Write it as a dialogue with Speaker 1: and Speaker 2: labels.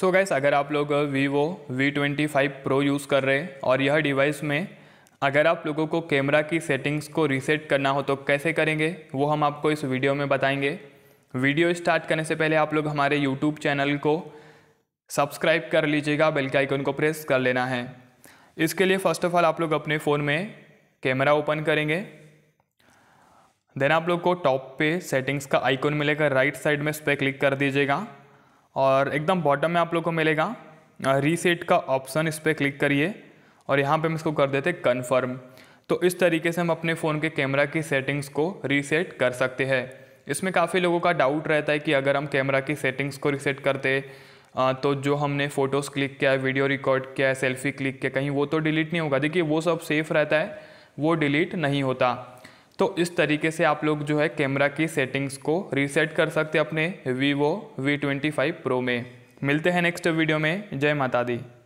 Speaker 1: सो so gas अगर आप लोग Vivo V twenty five pro use कर रहे हैं और यह डिवाइस में अगर आप लोगों को कैमरा की सेटिंग्स को रीसेट करना हो तो कैसे करेंगे वो हम आपको इस वीडियो में बताएंगे वीडियो स्टार्ट करने से पहले आप लोग हमारे यूट्यूब चैनल को सब्सक्राइब कर लीजिएगा बेल के आइकन को प्रेस कर लेना है इसके लिए फ़र्स्ट ऑफ ऑल आप लोग अपने फ़ोन में कैमरा ओपन करेंगे देन आप लोग को टॉप पे सेटिंग्स का आइकन मिलेगा राइट साइड में इस पर क्लिक कर दीजिएगा और एकदम बॉटम में आप लोग को मिलेगा रीसेट का ऑप्शन इस पर क्लिक करिए और यहाँ पे हम इसको कर देते कन्फर्म तो इस तरीके से हम अपने फ़ोन के कैमरा की सेटिंग्स को रीसेट कर सकते हैं इसमें काफ़ी लोगों का डाउट रहता है कि अगर हम कैमरा की सेटिंग्स को रीसेट करते तो जो हमने फ़ोटोज़ क्लिक किया है वीडियो रिकॉर्ड किया है सेल्फी क्लिक किया कहीं वो तो डिलीट नहीं होगा देखिए वो सब सेफ़ रहता है वो डिलीट नहीं होता तो इस तरीके से आप लोग जो है कैमरा की सेटिंग्स को रीसेट कर सकते अपने Vivo V twenty five pro में मिलते हैं नेक्स्ट वीडियो में जय माता दी